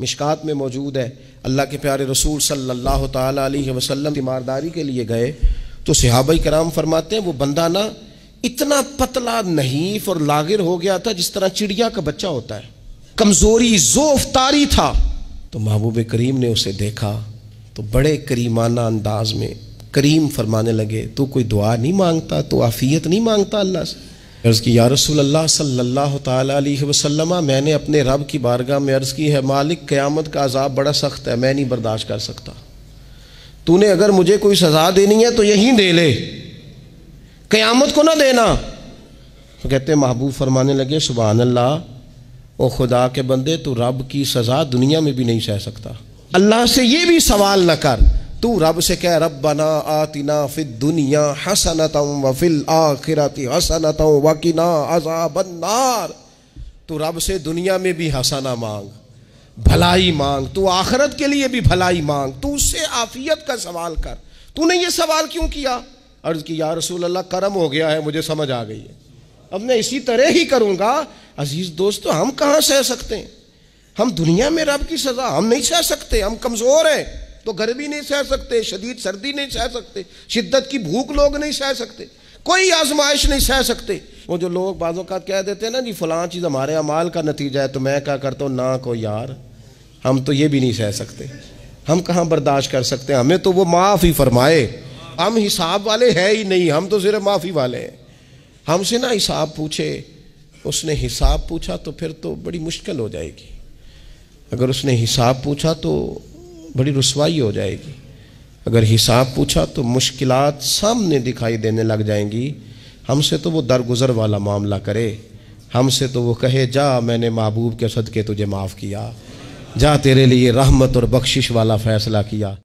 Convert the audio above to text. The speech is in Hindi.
मिशकात में मौजूद है अल्लाह के प्यारे रसूल सल्लल्लाहु अलैहि वसल्लम तीमारदारी के लिए गए तो सहाबा कराम फरमाते हैं वो बंदा ना इतना पतला नहीफ और लागिर हो गया था जिस तरह चिड़िया का बच्चा होता है कमज़ोरी जोफतारी था तो महबूब करीम ने उसे देखा तो बड़े करीमाना अंदाज में करीम फरमाने लगे तो कोई दुआ नहीं मांगता तो आफियत नहीं मांगता अल्लाह से अर्ज़ की या रसूल अल्लाह सल्लल्लाहु अलैहि वसल्लम मैंने अपने रब की बारगाह में अर्ज़ की है मालिक क़यामत का अजाब बड़ा सख्त है मैं नहीं बर्दाश्त कर सकता तूने अगर मुझे कोई सज़ा देनी है तो यहीं दे ले क़यामत को ना देना तो कहते महबूब फरमाने लगे सुबह अल्लाह ओ खुदा के बंदे तो रब की सज़ा दुनिया में भी नहीं सह सकता अल्लाह से ये भी सवाल न कर तू रब से कह रब बना आतिना फिर दुनिया हसनत व फिल आखिरती हसनत वकीना अजाबन्नार तू रब से दुनिया में भी हसना मांग भलाई मांग तू आखरत के लिए भी भलाई मांग तू उससे आफियत का सवाल कर तूने ये सवाल क्यों किया अर्ज की या रसूल अल्लाह करम हो गया है मुझे समझ आ गई है अब मैं इसी तरह ही करूंगा अजीज़ दोस्तों तो हम कहाँ सह सकते हैं हम दुनिया में रब की सज़ा हम नहीं सह सकते हम कमज़ोर हैं तो गर्मी नहीं सह सकते शदीद सर्दी नहीं सह सकते शिद्दत की भूख लोग नहीं सह सकते कोई आजमाइश नहीं सह सकते वो जो लोग बाजों का कह देते हैं ना जी फलां चीज़ हमारे अमाल का नतीजा है तो मैं क्या करता हूँ ना को यार हम तो ये भी नहीं सह सकते हम कहाँ बर्दाश्त कर सकते हैं हमें तो वो माफ़ ही फरमाए हम हिसाब वाले हैं ही नहीं हम तो सिर्फ माफ़ी वाले हैं हमसे ना हिसाब पूछे उसने हिसाब पूछा तो फिर तो बड़ी मुश्किल हो जाएगी अगर उसने हिसाब पूछा तो बड़ी रसवाई हो जाएगी अगर हिसाब पूछा तो मुश्किलात सामने दिखाई देने लग जाएंगी हमसे तो वो दरगुजर वाला मामला करे हमसे तो वो कहे जा मैंने महबूब के सदक़े तुझे माफ़ किया जा तेरे लिए रहमत और बख्शिश वाला फ़ैसला किया